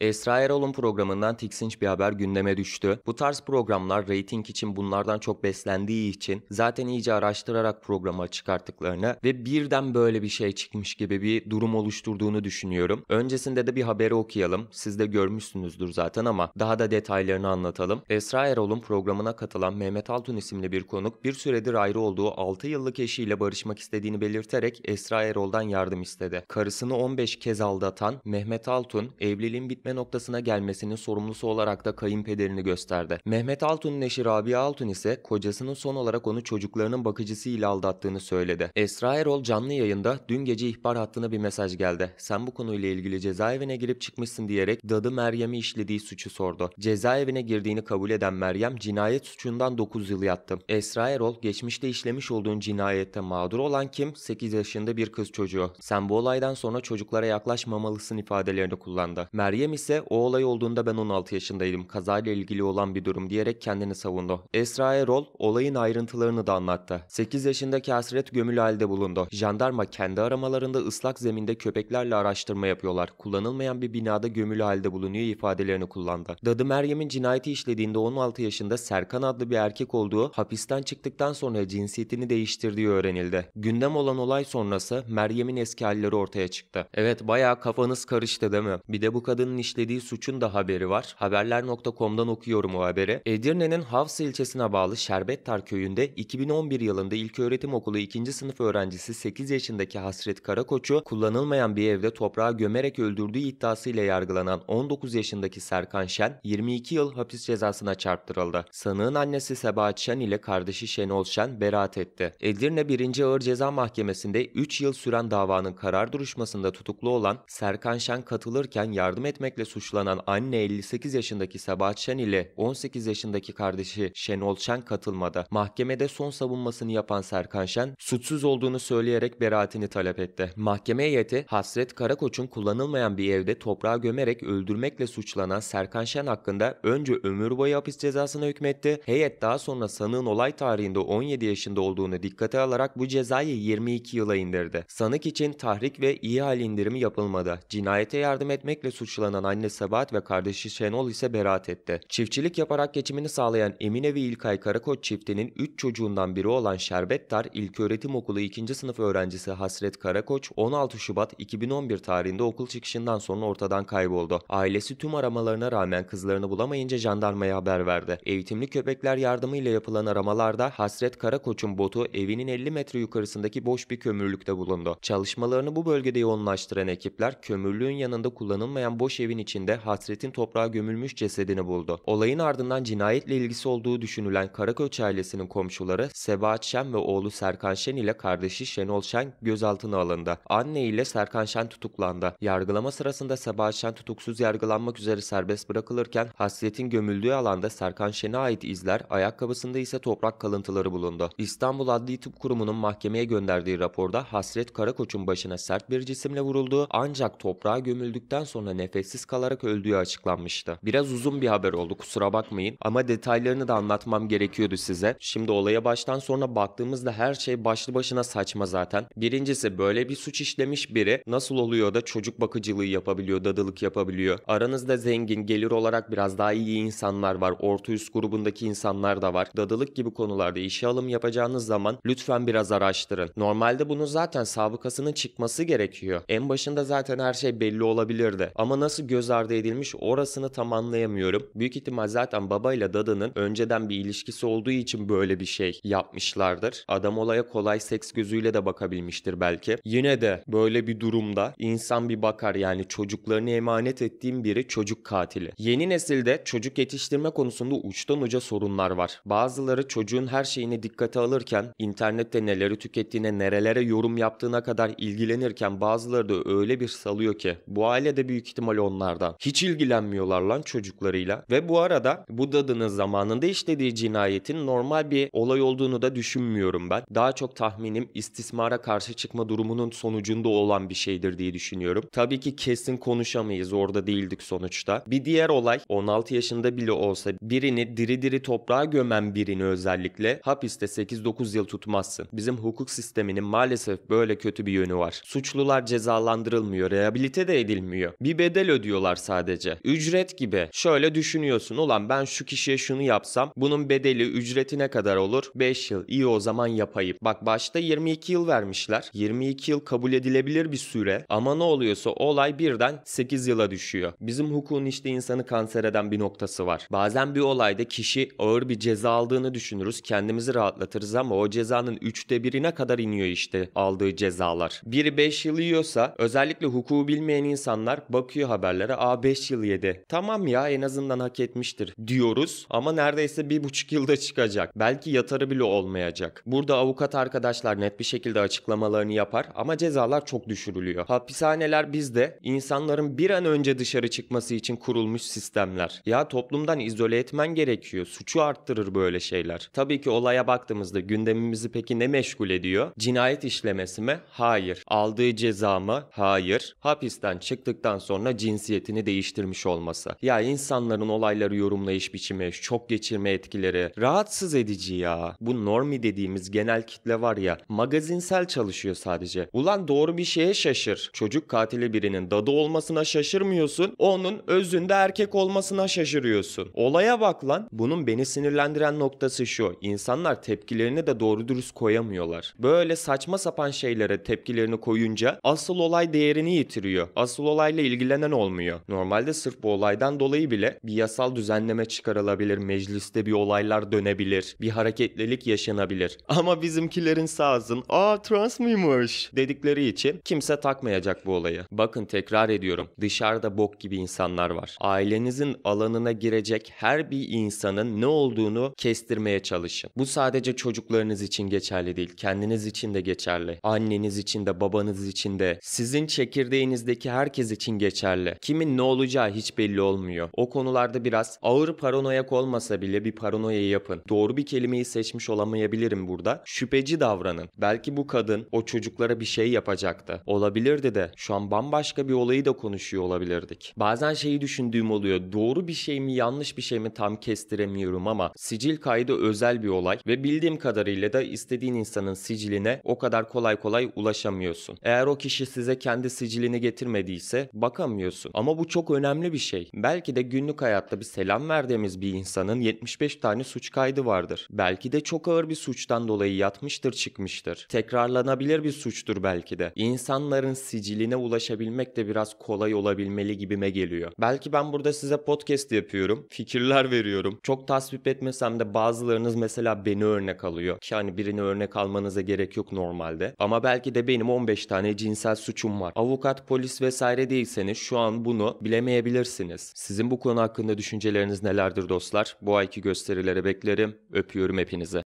Esra Erol'un programından tiksinç bir haber gündeme düştü. Bu tarz programlar reyting için bunlardan çok beslendiği için zaten iyice araştırarak programa çıkarttıklarını ve birden böyle bir şey çıkmış gibi bir durum oluşturduğunu düşünüyorum. Öncesinde de bir haberi okuyalım. Siz de görmüşsünüzdür zaten ama daha da detaylarını anlatalım. Esra Erol'un programına katılan Mehmet Altun isimli bir konuk bir süredir ayrı olduğu 6 yıllık eşiyle barışmak istediğini belirterek Esra Erol'dan yardım istedi. Karısını 15 kez aldatan Mehmet Altun evliliğin bitmesi etme noktasına gelmesinin sorumlusu olarak da kayınpederini gösterdi. Mehmet Altun'un eşi Rabia Altun ise kocasının son olarak onu çocuklarının bakıcısı ile aldattığını söyledi. Esra Erol canlı yayında dün gece ihbar hattına bir mesaj geldi. Sen bu konuyla ilgili cezaevine girip çıkmışsın diyerek dadı Meryem'i işlediği suçu sordu. Cezaevine girdiğini kabul eden Meryem cinayet suçundan 9 yıl yattı. Esra Erol geçmişte işlemiş olduğun cinayette mağdur olan kim? 8 yaşında bir kız çocuğu. Sen bu olaydan sonra çocuklara yaklaşmamalısın ifadelerini kullandı. Meryem ise ise o olay olduğunda ben 16 yaşındaydım. Kazayla ilgili olan bir durum diyerek kendini savundu. Esra Erol olayın ayrıntılarını da anlattı. 8 yaşındaki Hasret gömülü halde bulundu. Jandarma kendi aramalarında ıslak zeminde köpeklerle araştırma yapıyorlar. Kullanılmayan bir binada gömülü halde bulunuyor ifadelerini kullandı. Dadı Meryem'in cinayeti işlediğinde 16 yaşında Serkan adlı bir erkek olduğu hapisten çıktıktan sonra cinsiyetini değiştirdiği öğrenildi. Gündem olan olay sonrası Meryem'in eski halleri ortaya çıktı. Evet bayağı kafanız karıştı değil mi? Bir de bu kadının işlediği suçun da haberi var. Haberler.com'dan okuyorum o haberi. Edirne'nin Havsa ilçesine bağlı Şerbettar köyünde 2011 yılında ilköğretim okulu 2. sınıf öğrencisi 8 yaşındaki Hasret Karakoç'u kullanılmayan bir evde toprağa gömerek öldürdüğü iddiasıyla yargılanan 19 yaşındaki Serkan Şen 22 yıl hapis cezasına çarptırıldı. Sanığın annesi Sebahat Şen ile kardeşi Şenol Şen beraat etti. Edirne 1. Ağır Ceza Mahkemesi'nde 3 yıl süren davanın karar duruşmasında tutuklu olan Serkan Şen katılırken yardım etmek etmekle suçlanan anne 58 yaşındaki Sabahat Şen ile 18 yaşındaki kardeşi Şenol Şen katılmada. Mahkemede son savunmasını yapan Serkan Şen suçsuz olduğunu söyleyerek beraatini talep etti. Mahkeme heyeti Hasret Karakoç'un kullanılmayan bir evde toprağa gömerek öldürmekle suçlanan Serkan Şen hakkında önce ömür boyu hapis cezasına hükmetti. Heyet daha sonra sanığın olay tarihinde 17 yaşında olduğunu dikkate alarak bu cezayı 22 yıla indirdi. Sanık için tahrik ve iyi hal indirimi yapılmadı. Cinayete yardım etmekle suçlanan tutuklanan anne Sebahat ve kardeşi Şenol ise beraat etti. Çiftçilik yaparak geçimini sağlayan Emine ve İlkay Karakoç çiftinin 3 çocuğundan biri olan Şerbettar İlköğretim Okulu 2. sınıf öğrencisi Hasret Karakoç 16 Şubat 2011 tarihinde okul çıkışından sonra ortadan kayboldu. Ailesi tüm aramalarına rağmen kızlarını bulamayınca jandarmaya haber verdi. Eğitimli köpekler yardımıyla yapılan aramalarda Hasret Karakoç'un botu evinin 50 metre yukarısındaki boş bir kömürlükte bulundu. Çalışmalarını bu bölgede yoğunlaştıran ekipler kömürlüğün yanında kullanılmayan boş evi evin içinde Hasret'in toprağa gömülmüş cesedini buldu. Olayın ardından cinayetle ilgisi olduğu düşünülen Karaköç ailesinin komşuları Sebahat Şen ve oğlu Serkan Şen ile kardeşi Şenol Şen gözaltına alındı. Anne ile Serkan Şen tutuklandı. Yargılama sırasında Sebahat Şen tutuksuz yargılanmak üzere serbest bırakılırken Hasret'in gömüldüğü alanda Serkan Şen'e ait izler, ayakkabısında ise toprak kalıntıları bulundu. İstanbul Adli Tıp Kurumu'nun mahkemeye gönderdiği raporda Hasret Karakoç'un başına sert bir cisimle vurulduğu ancak toprağa gömüldükten sonra nefessiz nefessiz kalarak öldüğü açıklanmıştı. Biraz uzun bir haber oldu kusura bakmayın ama detaylarını da anlatmam gerekiyordu size. Şimdi olaya baştan sonra baktığımızda her şey başlı başına saçma zaten. Birincisi böyle bir suç işlemiş biri nasıl oluyor da çocuk bakıcılığı yapabiliyor, dadılık yapabiliyor. Aranızda zengin, gelir olarak biraz daha iyi insanlar var. Orta üst grubundaki insanlar da var. Dadılık gibi konularda işe alım yapacağınız zaman lütfen biraz araştırın. Normalde bunu zaten sabıkasının çıkması gerekiyor. En başında zaten her şey belli olabilirdi. Ama nasıl göz ardı edilmiş orasını tam anlayamıyorum. Büyük ihtimal zaten babayla dadanın önceden bir ilişkisi olduğu için böyle bir şey yapmışlardır. Adam olaya kolay seks gözüyle de bakabilmiştir belki. Yine de böyle bir durumda insan bir bakar yani çocuklarını emanet ettiğim biri çocuk katili. Yeni nesilde çocuk yetiştirme konusunda uçtan uca sorunlar var. Bazıları çocuğun her şeyini dikkate alırken internette neleri tükettiğine nerelere yorum yaptığına kadar ilgilenirken bazıları da öyle bir salıyor ki bu aile de büyük ihtimal onlar onlardan. Hiç ilgilenmiyorlar lan çocuklarıyla. Ve bu arada bu dadının zamanında işlediği cinayetin normal bir olay olduğunu da düşünmüyorum ben. Daha çok tahminim istismara karşı çıkma durumunun sonucunda olan bir şeydir diye düşünüyorum. Tabii ki kesin konuşamayız orada değildik sonuçta. Bir diğer olay 16 yaşında bile olsa birini diri diri toprağa gömen birini özellikle hapiste 8-9 yıl tutmazsın. Bizim hukuk sisteminin maalesef böyle kötü bir yönü var. Suçlular cezalandırılmıyor, rehabilite de edilmiyor. Bir bedel ödüyor ödüyorlar sadece. Ücret gibi. Şöyle düşünüyorsun ulan ben şu kişiye şunu yapsam bunun bedeli ücreti ne kadar olur? 5 yıl. İyi o zaman yapayım. Bak başta 22 yıl vermişler. 22 yıl kabul edilebilir bir süre ama ne oluyorsa olay birden 8 yıla düşüyor. Bizim hukukun işte insanı kanser eden bir noktası var. Bazen bir olayda kişi ağır bir ceza aldığını düşünürüz. Kendimizi rahatlatırız ama o cezanın 3'te 1'ine kadar iniyor işte aldığı cezalar. Biri 5 yıl yiyorsa özellikle hukuku bilmeyen insanlar bakıyor haber taraftarlara a 5 yıl yedi. Tamam ya en azından hak etmiştir diyoruz ama neredeyse bir buçuk yılda çıkacak. Belki yatarı bile olmayacak. Burada avukat arkadaşlar net bir şekilde açıklamalarını yapar ama cezalar çok düşürülüyor. Hapishaneler bizde insanların bir an önce dışarı çıkması için kurulmuş sistemler. Ya toplumdan izole etmen gerekiyor. Suçu arttırır böyle şeyler. Tabii ki olaya baktığımızda gündemimizi peki ne meşgul ediyor? Cinayet işlemesi mi? Hayır. Aldığı ceza mı? Hayır. Hapisten çıktıktan sonra cins cinsiyetini değiştirmiş olması. Ya insanların olayları yorumlayış biçimi, çok geçirme etkileri rahatsız edici ya. Bu normi dediğimiz genel kitle var ya magazinsel çalışıyor sadece. Ulan doğru bir şeye şaşır. Çocuk katili birinin dadı olmasına şaşırmıyorsun. Onun özünde erkek olmasına şaşırıyorsun. Olaya bak lan. Bunun beni sinirlendiren noktası şu. İnsanlar tepkilerini de doğru dürüst koyamıyorlar. Böyle saçma sapan şeylere tepkilerini koyunca asıl olay değerini yitiriyor. Asıl olayla ilgilenen olmuyor olmuyor. Normalde sırf bu olaydan dolayı bile bir yasal düzenleme çıkarılabilir, mecliste bir olaylar dönebilir, bir hareketlilik yaşanabilir. Ama bizimkilerin sağızın, aa trans mıymış dedikleri için kimse takmayacak bu olayı. Bakın tekrar ediyorum, dışarıda bok gibi insanlar var. Ailenizin alanına girecek her bir insanın ne olduğunu kestirmeye çalışın. Bu sadece çocuklarınız için geçerli değil, kendiniz için de geçerli. Anneniz için de, babanız için de, sizin çekirdeğinizdeki herkes için geçerli. Kimin ne olacağı hiç belli olmuyor. O konularda biraz ağır paranoyak olmasa bile bir paranoya yapın. Doğru bir kelimeyi seçmiş olamayabilirim burada. Şüpheci davranın. Belki bu kadın o çocuklara bir şey yapacaktı. Olabilirdi de şu an bambaşka bir olayı da konuşuyor olabilirdik. Bazen şeyi düşündüğüm oluyor. Doğru bir şey mi yanlış bir şey mi tam kestiremiyorum ama sicil kaydı özel bir olay ve bildiğim kadarıyla da istediğin insanın siciline o kadar kolay kolay ulaşamıyorsun. Eğer o kişi size kendi sicilini getirmediyse bakamıyorsun yapıyorsun. Ama bu çok önemli bir şey. Belki de günlük hayatta bir selam verdiğimiz bir insanın 75 tane suç kaydı vardır. Belki de çok ağır bir suçtan dolayı yatmıştır çıkmıştır. Tekrarlanabilir bir suçtur belki de. İnsanların siciline ulaşabilmek de biraz kolay olabilmeli gibime geliyor. Belki ben burada size podcast yapıyorum. Fikirler veriyorum. Çok tasvip etmesem de bazılarınız mesela beni örnek alıyor. Ki hani birini örnek almanıza gerek yok normalde. Ama belki de benim 15 tane cinsel suçum var. Avukat, polis vesaire değilseniz şu an bunu bilemeyebilirsiniz. Sizin bu konu hakkında düşünceleriniz nelerdir dostlar? Bu ayki gösterilere beklerim. Öpüyorum hepinizi.